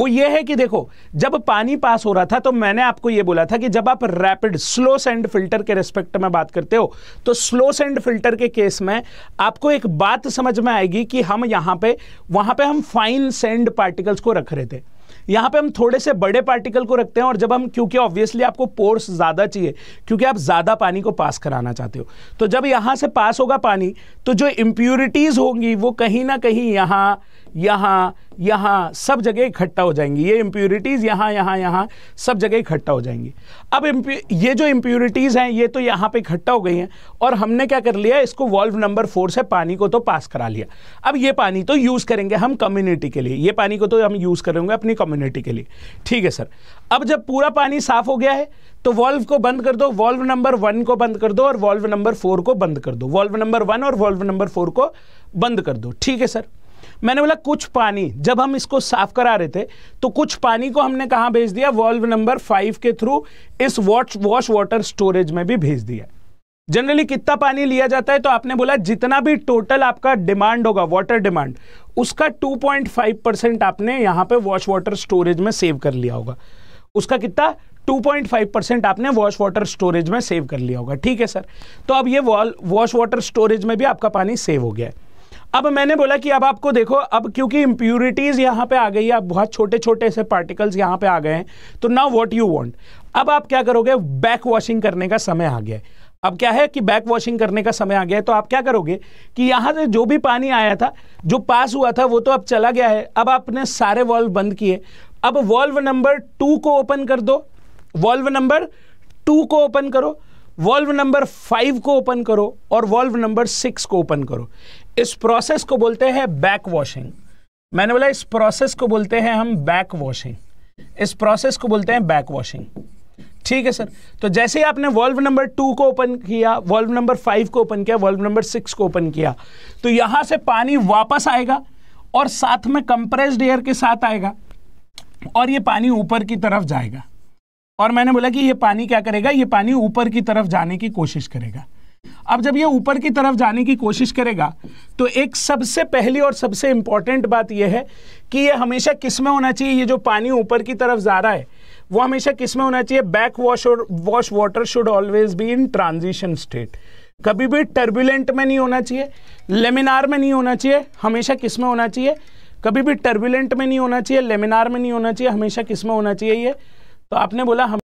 वो ये है कि देखो जब पानी पास हो रहा था तो मैंने आपको ये बोला था कि जब आप रैपिड स्लो सेंड फिल्टर के रेस्पेक्ट में बात करते हो तो स्लो सेंड फिल्टर के केस में आपको एक बात समझ में आएगी कि हम यहां पे वहां पे हम फाइन सेंड पार्टिकल्स को रख रहे थे यहाँ पे हम थोड़े से बड़े पार्टिकल को रखते हैं और जब हम क्योंकि ऑब्वियसली आपको पोर्स ज़्यादा चाहिए क्योंकि आप ज़्यादा पानी को पास कराना चाहते हो तो जब यहाँ से पास होगा पानी तो जो इम्प्यूरिटीज़ होंगी वो कहीं ना कहीं यहाँ यहाँ यहाँ सब जगह इकट्ठा हो जाएंगी ये इम्प्योरिटीज़ यहाँ यहाँ यहाँ सब जगह इकट्ठा हो जाएंगी अब ये जो इम्प्योरिटीज़ हैं ये तो यहाँ पे इकट्ठा हो गई हैं और हमने क्या कर लिया इसको वॉल्व नंबर फोर से पानी को तो पास करा लिया अब ये पानी तो यूज़ करेंगे हम कम्युनिटी के लिए ये पानी को तो हम यूज़ करेंगे अपनी कम्युनिटी के लिए ठीक है सर अब जब पूरा पानी साफ़ हो गया है तो वॉल्व को बंद कर दो वॉल्व नंबर वन को बंद कर दो और वॉल्व नंबर फोर को बंद कर दो वॉल्व नंबर वन और वॉल्व नंबर फोर को बंद कर दो ठीक है सर मैंने बोला कुछ पानी जब हम इसको साफ करा रहे थे तो कुछ पानी को हमने कहाँ भेज दिया वॉल्व नंबर फाइव के थ्रू इस वॉच वॉश वाटर स्टोरेज में भी भेज दिया जनरली कितना पानी लिया जाता है तो आपने बोला जितना भी टोटल आपका डिमांड होगा वाटर डिमांड उसका 2.5 परसेंट आपने यहाँ पे वॉश वाटर स्टोरेज में सेव कर लिया होगा उसका कितना 2.5 परसेंट आपने वॉश वाटर स्टोरेज में सेव कर लिया होगा ठीक है सर तो अब ये वॉल वॉश वाटर स्टोरेज में भी आपका पानी सेव हो गया है अब मैंने बोला कि अब आपको देखो अब क्योंकि इंप्यूरिटीज़ यहाँ पे आ गई है अब बहुत छोटे छोटे से पार्टिकल्स यहाँ पे आ गए हैं तो नाउ व्हाट यू वांट अब आप क्या करोगे बैक वॉशिंग करने का समय आ गया है अब क्या है कि बैक वॉशिंग करने का समय आ गया है तो आप क्या करोगे कि यहाँ से जो भी पानी आया था जो पास हुआ था वो तो अब चला गया है अब आपने सारे वॉल्व बंद किए अब वॉल्व नंबर टू को ओपन कर दो वॉल्व नंबर टू को ओपन करो वॉल्व नंबर फाइव को ओपन करो और वॉल्व नंबर सिक्स को ओपन करो इस प्रोसेस को बोलते हैं बैक वॉशिंग मैंने बोला इस प्रोसेस को बोलते हैं हम बैक वॉशिंग इस प्रोसेस को बोलते हैं बैक वॉशिंग ठीक है सर तो जैसे ही आपने वॉल्व नंबर टू को ओपन किया वॉल्व नंबर फाइव को ओपन किया वॉल्व नंबर सिक्स को ओपन किया तो यहां से पानी वापस आएगा और साथ में कंप्रेस्ड एयर के साथ आएगा और ये पानी ऊपर की तरफ जाएगा और मैंने बोला कि ये पानी क्या करेगा ये पानी ऊपर की तरफ जाने की कोशिश करेगा अब जब ये ऊपर की तरफ जाने की कोशिश करेगा तो एक सबसे पहली और सबसे इंपॉर्टेंट बात यह है कि ये हमेशा किस में होना चाहिए ये जो पानी ऊपर की तरफ जा रहा है वो हमेशा किस में होना चाहिए बैक वॉश और wash water should always be in transition state कभी भी टर्बुलेंट में नहीं होना चाहिए लेमिनार में नहीं होना चाहिए हमेशा किस में होना चाहिए कभी भी टर्बुलेंट में नहीं होना चाहिए लेमिनार में नहीं होना चाहिए हमेशा किस में होना चाहिए ये तो आपने बोला हम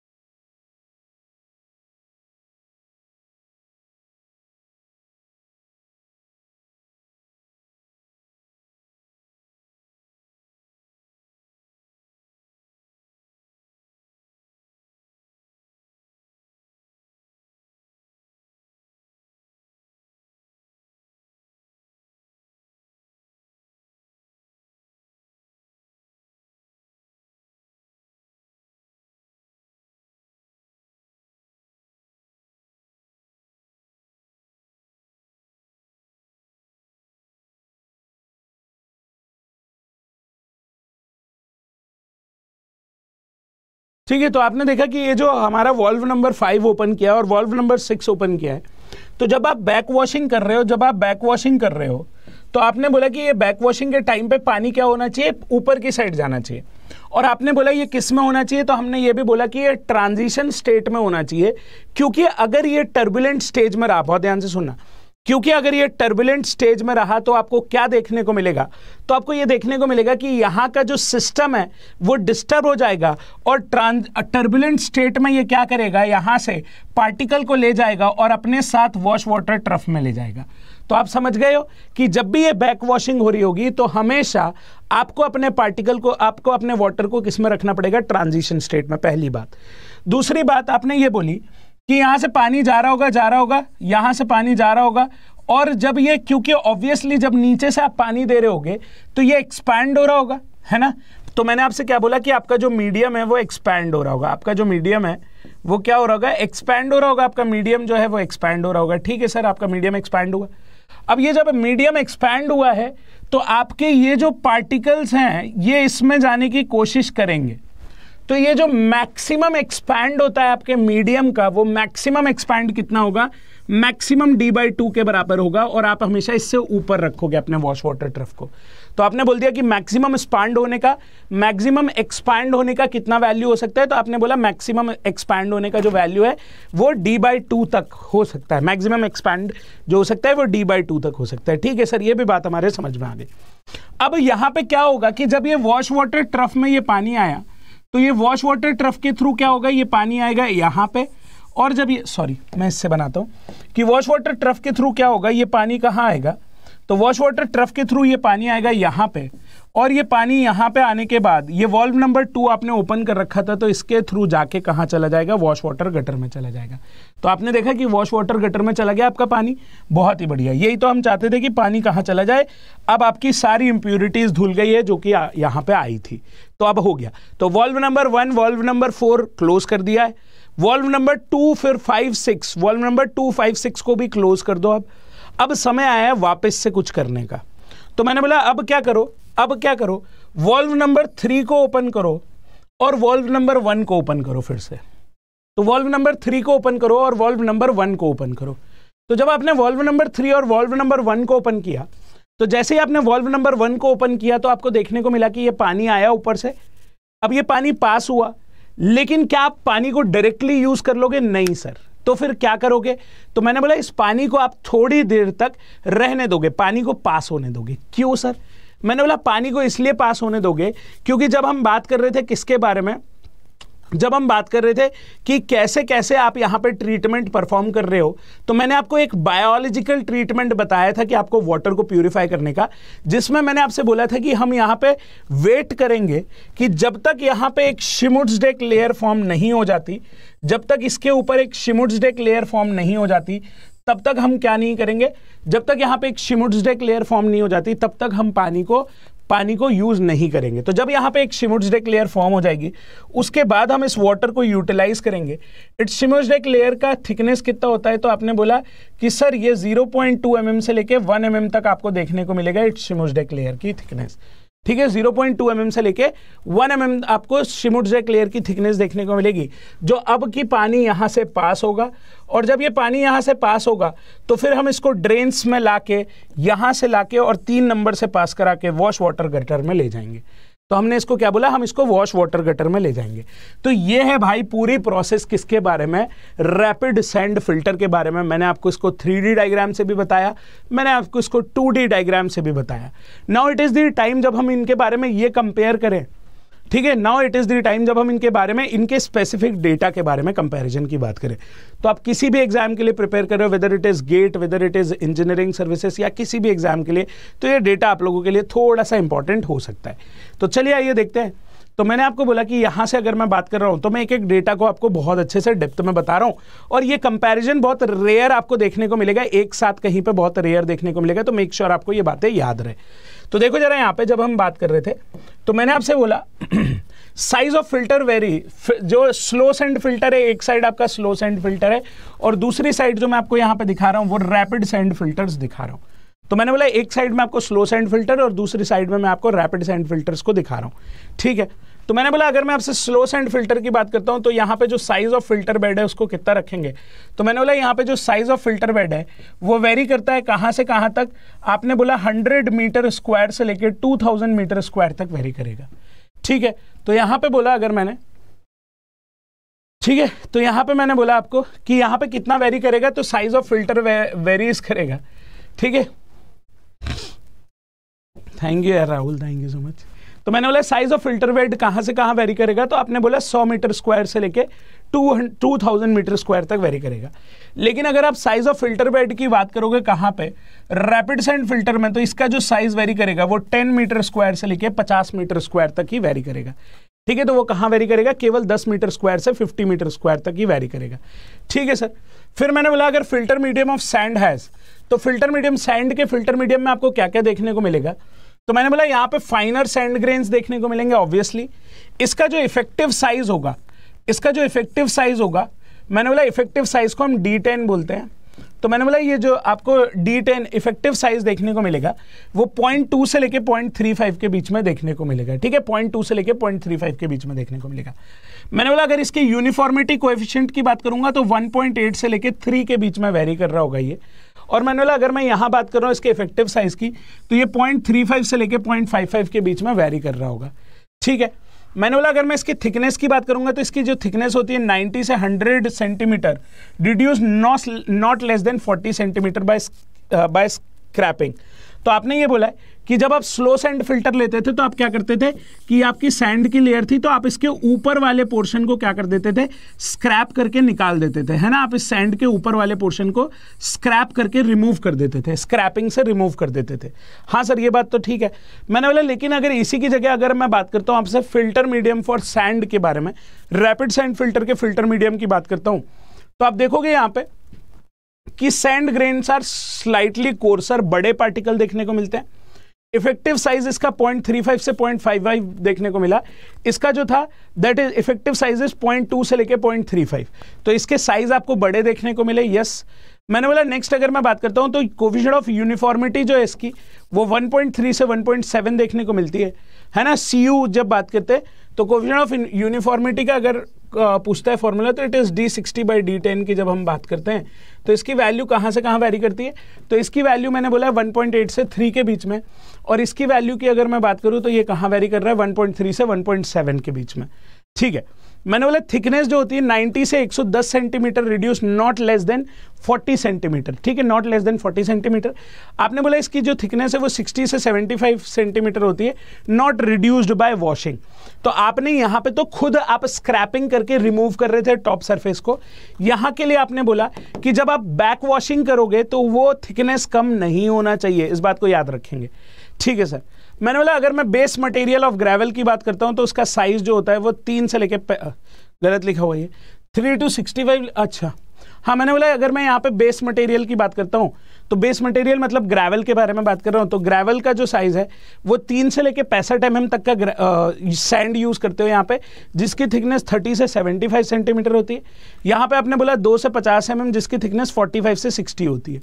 ठीक है तो आपने देखा कि ये जो हमारा वॉल्व नंबर फाइव ओपन किया और वॉल्व नंबर सिक्स ओपन किया है तो जब आप बैक वॉशिंग कर रहे हो जब आप बैक वॉशिंग कर रहे हो तो आपने बोला कि ये बैक वॉशिंग के टाइम पे पानी क्या होना चाहिए ऊपर की साइड जाना चाहिए और आपने बोला ये किस में होना चाहिए तो हमने ये भी बोला कि ये ट्रांजिशन स्टेट में होना चाहिए क्योंकि अगर ये टर्बुलेंट स्टेज में रहा बहुत ध्यान से सुनना क्योंकि अगर ये टर्बुलेंट स्टेज में रहा तो आपको क्या देखने को मिलेगा तो आपको ये देखने को मिलेगा कि यहाँ का जो सिस्टम है वो डिस्टर्ब हो जाएगा और ट्रांस टर्बुलेंट स्टेट में ये क्या करेगा यहाँ से पार्टिकल को ले जाएगा और अपने साथ वॉश वाटर ट्रफ में ले जाएगा तो आप समझ गए हो कि जब भी ये बैक वॉशिंग हो रही होगी तो हमेशा आपको अपने पार्टिकल को आपको अपने वाटर को किस में रखना पड़ेगा ट्रांजिशन स्टेट में पहली बात दूसरी बात आपने ये बोली कि यहाँ से पानी जा रहा होगा जा रहा होगा यहाँ से पानी जा रहा होगा और जब ये क्योंकि ऑब्वियसली जब नीचे से आप पानी दे रहे होगे तो ये एक्सपैंड हो रहा होगा है ना तो मैंने आपसे क्या बोला कि आपका जो मीडियम है वो एक्सपैंड हो रहा होगा आपका जो मीडियम है वो क्या हो रहा होगा एक्सपैंड हो रहा होगा आपका मीडियम जो है वो एक्सपैंड हो रहा होगा ठीक है सर आपका मीडियम एक्सपैंड हुआ अब ये जब मीडियम एक्सपैंड हुआ है तो आपके ये जो पार्टिकल्स हैं ये इसमें जाने की कोशिश करेंगे तो ये जो मैक्सिमम एक्सपैंड होता है आपके मीडियम का वो मैक्सिमम एक्सपैंड कितना होगा मैक्सिमम डी बाई टू के बराबर होगा और आप हमेशा इससे ऊपर रखोगे अपने वॉश वाटर ट्रफ को तो आपने बोल दिया कि मैक्सिमम एक्सपैंड होने का मैक्सिमम एक्सपैंड होने का कितना वैल्यू हो सकता है तो आपने बोला मैक्सिमम एक्सपैंड होने का जो वैल्यू है वो डी बाई टू तक हो सकता है मैक्सिमम एक्सपैंड जो हो सकता है वो डी बाई टू तक हो सकता है ठीक है सर ये भी बात हमारे समझ में आ गई अब यहाँ पे क्या होगा कि जब ये वॉश वाटर ट्रफ में ये पानी आया तो ये वॉश वाटर ट्रफ के थ्रू क्या होगा ये पानी आएगा यहां पे और जब ये सॉरी मैं इससे बनाता हूं कि वॉश वाटर ट्रफ के थ्रू क्या होगा ये पानी कहां आएगा तो वॉश वाटर ट्रफ के थ्रू ये पानी आएगा यहां पे और ये पानी यहाँ पे आने के बाद ये वॉल्व नंबर टू आपने ओपन कर रखा था तो इसके थ्रू जाके कहाँ चला जाएगा वॉश वाटर गटर में चला जाएगा तो आपने देखा कि वॉश वाटर गटर में चला गया आपका पानी बहुत ही बढ़िया यही तो हम चाहते थे कि पानी कहाँ चला जाए अब आपकी सारी इम्प्योरिटीज धुल गई है जो कि यहाँ पे आई थी तो अब हो गया तो valve number one valve number four close कर दिया है वॉल्व नंबर टू फिर five six valve number two five six को भी क्लोज कर दो अब अब समय आया है वापस से कुछ करने का तो मैंने बोला अब क्या करो अब क्या करो वॉल्व नंबर थ्री को ओपन करो और वॉल्व नंबर वन को ओपन करो फिर से तो वॉल्व नंबर थ्री को ओपन करो और वॉल्व नंबर वन को ओपन करो तो जब आपने वॉल्व नंबर थ्री और वॉल्व नंबर वन को ओपन किया तो जैसे ही आपने वॉल्व नंबर वन को ओपन किया तो आपको देखने को मिला कि ये पानी आया ऊपर से अब ये पानी पास हुआ लेकिन क्या आप पानी को डायरेक्टली यूज कर लोगे नहीं सर तो फिर क्या करोगे तो मैंने बोला इस पानी को आप थोड़ी देर तक रहने दोगे पानी को पास होने दोगे क्यों सर मैंने बोला पानी को इसलिए पास होने दोगे क्योंकि जब हम बात कर रहे थे किसके बारे में जब हम बात कर रहे थे कि कैसे कैसे आप यहाँ पे ट्रीटमेंट परफॉर्म कर रहे हो तो मैंने आपको एक बायोलॉजिकल ट्रीटमेंट बताया था कि आपको वाटर को प्यूरिफाई करने का जिसमें मैंने आपसे बोला था कि हम यहाँ पे वेट करेंगे कि जब तक यहाँ पे एक शिमुट्सडेक लेयर फॉर्म नहीं हो जाती जब तक इसके ऊपर एक शिमुट्सडेक लेयर फॉर्म नहीं हो जाती तब तक हम क्या नहीं करेंगे जब तक यहाँ पे एक शिमुड्सडेक लेयर फॉर्म नहीं हो जाती तब तक हम पानी को पानी को यूज़ नहीं करेंगे तो जब यहाँ पे एक शिमुड्सडेक लेयर फॉर्म हो जाएगी उसके बाद हम इस वाटर को यूटिलाइज करेंगे इट्स शिमुड्सडेक लेयर का थिकनेस कितना होता है तो आपने बोला कि सर ये 0.2 पॉइंट mm से लेके 1 एम mm तक आपको देखने को मिलेगा इट्स शिमुड्सडेक लेयर की थिकनेस ठीक है 0.2 पॉइंट mm से लेके 1 mm आपको शिमुडजेक लेयर की थिकनेस देखने को मिलेगी जो अब की पानी यहाँ से पास होगा और जब ये पानी यहाँ से पास होगा तो फिर हम इसको ड्रेन्स में ला के यहाँ से लाके और तीन नंबर से पास करा के वॉश वाटर गटर में ले जाएंगे तो हमने इसको क्या बोला हम इसको वॉश वाटर गटर में ले जाएंगे तो ये है भाई पूरी प्रोसेस किसके बारे में रैपिड सैंड फिल्टर के बारे में मैंने आपको इसको थ्री डायग्राम से भी बताया मैंने आपको इसको टू डायग्राम से भी बताया now it is the time जब हम इनके बारे में ये कंपेयर करें ठीक है now it is the time जब हम इनके बारे में इनके स्पेसिफिक डेटा के बारे में कंपैरिजन की बात करें तो आप किसी भी एग्जाम के लिए प्रिपेयर कर रहे हो whether it is GATE whether it is engineering services या किसी भी एग्जाम के लिए तो ये डेटा आप लोगों के लिए थोड़ा सा इंपॉर्टेंट हो सकता है तो चलिए आइए देखते हैं तो मैंने आपको बोला कि यहां से अगर मैं बात कर रहा हूं तो मैं एक एक डेटा को आपको बहुत अच्छे से डेप्थ में बता रहा हूं और ये कंपैरिजन बहुत रेयर आपको देखने को मिलेगा एक साथ कहीं पे बहुत रेयर देखने को मिलेगा तो मेक श्योर sure आपको ये बातें याद रहे तो देखो जरा यहाँ पे जब हम बात कर रहे थे तो मैंने आपसे बोला साइज ऑफ फिल्टर वेरी जो स्लो सेंड फिल्टर है एक साइड आपका स्लो सेंड फिल्टर है और दूसरी साइड जो मैं आपको यहाँ पे दिखा रहा हूँ वो रैपिड सेंड फिल्टर्स दिखा रहा हूँ तो मैंने बोला एक साइड में आपको स्लो सेंड फिल्टर और दूसरी साइड में मैं आपको रैपिड सेंड फिल्टर्स को दिखा रहा हूँ ठीक है तो मैंने बोला अगर मैं आपसे स्लो सैंड फिल्टर की बात करता हूँ तो यहाँ पे जो साइज ऑफ फिल्टर बेड है उसको कितना रखेंगे तो मैंने बोला यहाँ पे जो साइज ऑफ फिल्टर बेड है वो वेरी करता है कहाँ से कहाँ तक आपने बोला हंड्रेड मीटर स्क्वायर से लेकर टू थाउजेंड मीटर स्क्वायर तक वेरी करेगा ठीक है तो यहाँ पे बोला अगर मैंने ठीक है तो यहाँ पे मैंने बोला आपको कि यहाँ पे कितना वेरी करेगा तो साइज ऑफ फिल्टर वेरीज करेगा ठीक है थैंक यू यार Rahul thank you so much तो मैंने बोला साइज ऑफ फिल्टर वेट कहाँ से कहाँ वेरी करेगा तो आपने बोला सौ मीटर स्क्वायर से लेके two two thousand metre square तक वेरी करेगा लेकिन अगर आप साइज ऑफ फिल्टर बेड की बात करोगे कहाँ पे रैपिड सैंड फिल्टर में तो इसका जो साइज वेरी करेगा वो टेन मीटर स्क्वायर से लेके पचास मीटर स्क्वायर तक ही वेरी करेगा ठीक है तो वो कहाँ वेरी करेगा केवल 10 मीटर स्क्वायर से 50 मीटर स्क्वायर तक ही वेरी करेगा ठीक है सर फिर मैंने बोला अगर filter medium of sand has तो फिल्टर मीडियम सैंड के फिल्टर मीडियम में आपको क्या क्या देखने को मिलेगा तो मैंने बोला यहां पे फाइनर सैंड ग्रेन्स देखने को मिलेंगे ऑब्वियसली इसका जो इफेक्टिव साइज होगा इसका जो इफेक्टिव साइज होगा मैंने बोला इफेक्टिव साइज को हम डी बोलते हैं तो मैंने बोला ये जो आपको डी इफेक्टिव साइज देखने को मिलेगा वो पॉइंट टू से लेके पॉइंट थ्री फाइव के बीच में देखने को मिलेगा ठीक है पॉइंट टू से लेके पॉइंट थ्री फाइव के बीच में देखने को मिलेगा मैंने बोला अगर इसके यूनिफॉर्मिटी कोएफिशिएंट की बात करूंगा तो वन पॉइंट एट से लेके थ्री के बीच में वेरी कर रहा होगा ये और मैंने बोला अगर मैं यहाँ बात कर रहा हूं इसके इफेक्टिव साइज़ की तो ये पॉइंट थ्री फाइव से लेकर पॉइंट फाइव फाइव के बीच में वेरी कर रहा होगा ठीक है मैंने बोला अगर मैं इसकी थिकनेस की बात करूंगा तो इसकी जो थिकनेस होती है 90 से 100 centimetre reduce not less than 40 centimetre by by scraping तो आपने ये बोला है कि जब आप स्लो सैंड फिल्टर लेते थे तो आप क्या करते थे कि आपकी सैंड की लेयर थी तो आप इसके ऊपर वाले पोर्शन को क्या कर देते थे स्क्रैप करके निकाल देते थे है ना आप इस सैंड के ऊपर वाले पोर्शन को स्क्रैप करके रिमूव कर देते थे स्क्रैपिंग से रिमूव कर देते थे हाँ सर ये बात तो ठीक है मैंने बोला लेकिन अगर इसी की जगह अगर मैं बात करता हूँ आपसे फिल्टर मीडियम फॉर सैंड के बारे में रैपिड सैंड फिल्टर के फिल्टर मीडियम की बात करता हूँ तो आप देखोगे यहाँ पर कि sand grains are slightly coarser बड़े पार्टिकल देखने को मिलते हैं इफेक्टिव साइज इसका 0.35 से 0.55 देखने को मिला इसका जो था that is effective size is point से लेके 0.35 तो इसके साइज आपको बड़े देखने को मिले यस yes. मैंने बोला नेक्स्ट अगर मैं बात करता हूं तो कोविशन ऑफ यूनिफॉर्मिटी जो है इसकी वो 1.3 से 1.7 देखने को मिलती है है ना सी जब बात करते तो कोविशन ऑफ यूनिफॉर्मिटी का अगर पूछता है फॉर्मूला तो it is D sixty by की जब हम बात करते हैं तो इसकी वैल्यू कहाँ से कहाँ वैरी करती है तो इसकी वैल्यू मैंने बोला है 1.8 से 3 के बीच में और इसकी वैल्यू की अगर मैं बात करूँ तो ये कहाँ वैरी कर रहा है 1.3 से 1.7 के बीच में ठीक है मैंने बोला थिकनेस जो होती है 90 से 110 centimetre reduce not less than 40 centimetre ठीक है नॉट लेस देन 40 सेंटीमीटर आपने बोला इसकी जो थिकनेस है वो 60 से 75 सेंटीमीटर होती है नॉट रिड्यूस्ड बाय वॉशिंग तो आपने यहां पे तो खुद आप स्क्रैपिंग करके रिमूव कर रहे थे टॉप सरफेस को यहां के लिए आपने बोला कि जब आप बैक वॉशिंग करोगे तो वो थिकनेस कम नहीं होना चाहिए इस बात को याद रखेंगे ठीक है सर मैंने बोला अगर मैं बेस मटेरियल ऑफ ग्रेवल की बात करता हूँ तो उसका साइज जो होता है वो तीन से लेके गलत लिखा हुआ है थ्री टू सिक्सटी फाइव अच्छा हाँ मैंने बोला अगर मैं यहाँ पे बेस मटेरियल की बात करता हूँ तो बेस मटेरियल मतलब ग्रेवल के बारे में बात कर रहा हूँ तो ग्रेवल का जो साइज़ है वो तीन से लेकर पैंसठ एम mm तक का सैंड यूज़ करते हो यहाँ पे जिसकी थिकनेस थर्टी से सेवेंटी फाइव सेंटीमीटर होती है यहाँ पे आपने बोला दो से पचास एम mm, जिसकी थिकनेस फोर्टी फाइव से सिक्सटी होती है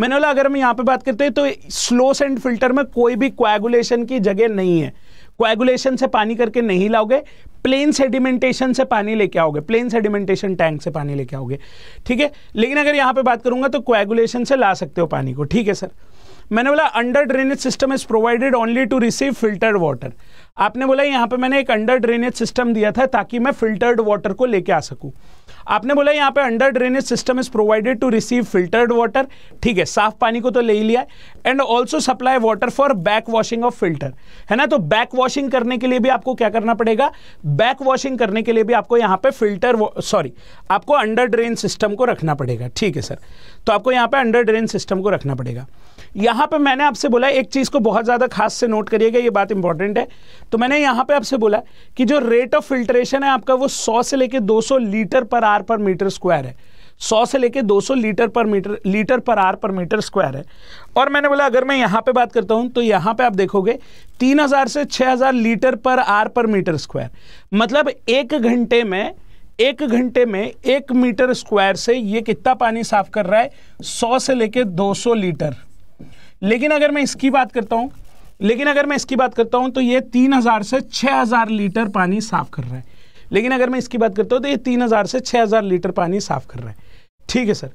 मैंने बोला अगर हम यहाँ पे बात करते हैं तो स्लो सेंड फिल्टर में कोई भी क्वागुलेशन की जगह नहीं है क्वागुलेशन से पानी करके नहीं लाओगे प्लेन सेडिमेंटेशन से पानी लेके आओगे प्लेन सेडिमेंटेशन टैंक से पानी लेके आओगे ठीक है लेकिन अगर यहाँ पे बात करूंगा तो क्वेगुलेशन से ला सकते हो पानी को ठीक है सर मैंने बोला under drainage system is provided only to receive filtered water आपने बोला यहाँ पे मैंने एक अंडर ड्रेनेज सिस्टम दिया था ताकि मैं फिल्टर्ड वाटर को लेके आ सकूँ आपने बोला यहाँ पे under drainage system is provided to receive filtered water ठीक है साफ पानी को तो ले ही लिया and also supply water for back washing of filter है ना तो बैक वॉशिंग करने के लिए भी आपको क्या करना पड़ेगा बैक वॉशिंग करने के लिए भी आपको यहाँ पे फिल्टर सॉरी आपको अंडर ड्रेन सिस्टम को रखना पड़ेगा ठीक है सर तो आपको यहाँ पे अंडर ड्रेन सिस्टम को रखना पड़ेगा यहाँ पे मैंने आपसे बोला एक चीज़ को बहुत ज़्यादा खास से नोट करिएगा ये बात इंपॉर्टेंट है तो मैंने यहाँ पे आपसे बोला कि जो रेट ऑफ फिल्ट्रेशन है आपका वो 100 से लेके 200 litre per hour per metre square है 100 से लेके 200 litre per metre litre per hour per metre square है और मैंने बोला अगर मैं यहाँ पे बात करता हूं तो यहां पे आप देखोगे 3000 से 6000 litre per hour per metre square मतलब एक घंटे में एक घंटे में एक मीटर स्क्वायर से ये कितना पानी साफ कर रहा है 100 से लेके 200 लीटर लेकिन अगर मैं इसकी बात करता हूँ लेकिन अगर मैं इसकी बात करता हूँ तो ये तीन हज़ार से छह हज़ार लीटर पानी साफ कर रहा है लेकिन अगर मैं इसकी बात करता हूँ तो ये तीन हज़ार से छह हज़ार लीटर पानी साफ कर रहा है ठीक है सर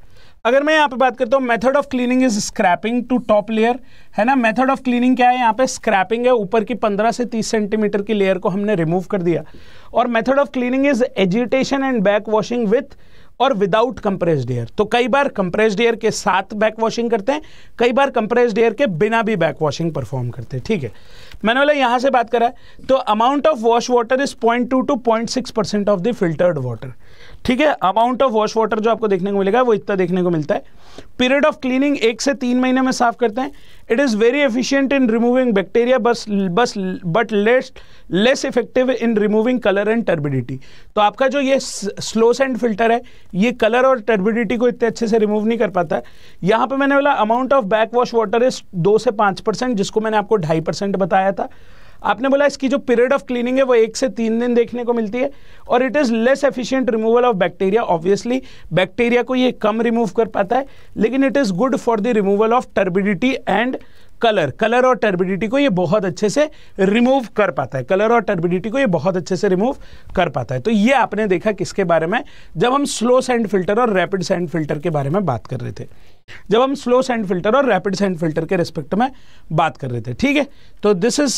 अगर मैं यहाँ पे बात करता हूँ method of cleaning is scraping to top layer है ना मेथड ऑफ क्लीनिंग क्या है यहाँ पे स्क्रैपिंग है ऊपर की 15 से 30 सेंटीमीटर की लेयर को हमने रिमूव कर दिया और method of cleaning is agitation and back washing with और विदाउट कंप्रेस्ड एयर तो कई बार कंप्रेस्ड एयर के साथ बैक वॉशिंग करते हैं कई बार कंप्रेस्ड एयर के बिना भी बैक वॉशिंग परफॉर्म करते हैं ठीक है मैंने बोला यहां से बात करा है तो amount of wash water is point two to point six percent of the filtered water ठीक है अमाउंट ऑफ वॉश वाटर जो आपको देखने को मिलेगा वो इतना देखने को मिलता है पीरियड ऑफ क्लीनिंग एक से तीन महीने में साफ करते हैं it is very efficient in removing bacteria बस बस but less less effective in removing colour and turbidity तो आपका जो ये स्लो सेंड फिल्टर है ये कलर और टर्बिडिटी को इतने अच्छे से रिमूव नहीं कर पाता है यहाँ पर मैंने बोला amount of back wash water is दो से पाँच परसेंट जिसको मैंने आपको ढाई परसेंट बताया था आपने बोला इसकी जो पीरियड ऑफ क्लीनिंग है वो एक से तीन दिन देखने को मिलती है और it is less efficient removal of bacteria obviously bacteria को ये कम रिमूव कर पाता है लेकिन it is good for the removal of turbidity and colour colour और टर्बिडिटी को ये बहुत अच्छे से रिमूव कर पाता है कलर और टर्बिडिटी को ये बहुत अच्छे से रिमूव कर पाता है तो ये आपने देखा किसके बारे में जब हम स्लो सैंड फिल्टर और रैपिड सैंड फिल्टर के बारे में बात कर रहे थे जब हम स्लो सैंड फिल्टर और रैपिड सैंड फिल्टर के रिस्पेक्ट में बात कर रहे थे ठीक है तो this is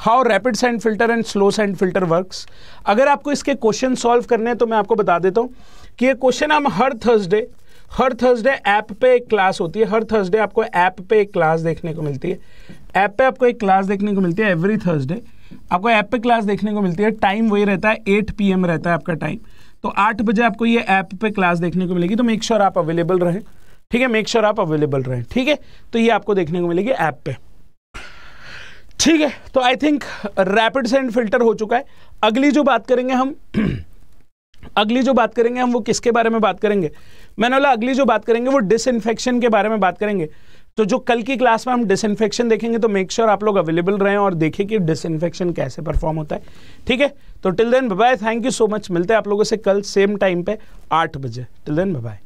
how rapid sand filter and slow sand filter works अगर आपको इसके क्वेश्चन सॉल्व करने हैं तो मैं आपको बता देता हूँ कि ये क्वेश्चन हम हर थर्सडे हर थर्सडे ऐप पे एक क्लास होती है हर थर्सडे आपको ऐप पे एक क्लास देखने को मिलती है ऐप पे आपको एक क्लास देखने को मिलती है एवरी थर्सडे आपको ऐप पे क्लास देखने को मिलती है टाइम वही रहता है एट पी रहता है आपका टाइम तो आठ बजे आपको ये ऐप पे क्लास देखने को मिलेगी तो मेक श्योर आप अवेलेबल रहें ठीक है मेक श्योर आप अवेलेबल रहें ठीक है तो ये आपको देखने को मिलेगी ऐप पर ठीक है तो I think rapid sand filter हो चुका है अगली जो बात करेंगे हम *clears throat* अगली जो बात करेंगे हम वो किसके बारे में बात करेंगे मैंने बोला अगली जो बात करेंगे वो डिसइनफेक्शन के बारे में बात करेंगे तो जो कल की क्लास में हम डिसइनफेक्शन देखेंगे तो मेक श्योर sure आप लोग अवेलेबल रहें और देखें कि डिसइनफेक्शन कैसे परफॉर्म होता है ठीक है तो till then bye thank you so much मिलते हैं आप लोगों से कल सेम टाइम पे आठ बजे टिल देन बाय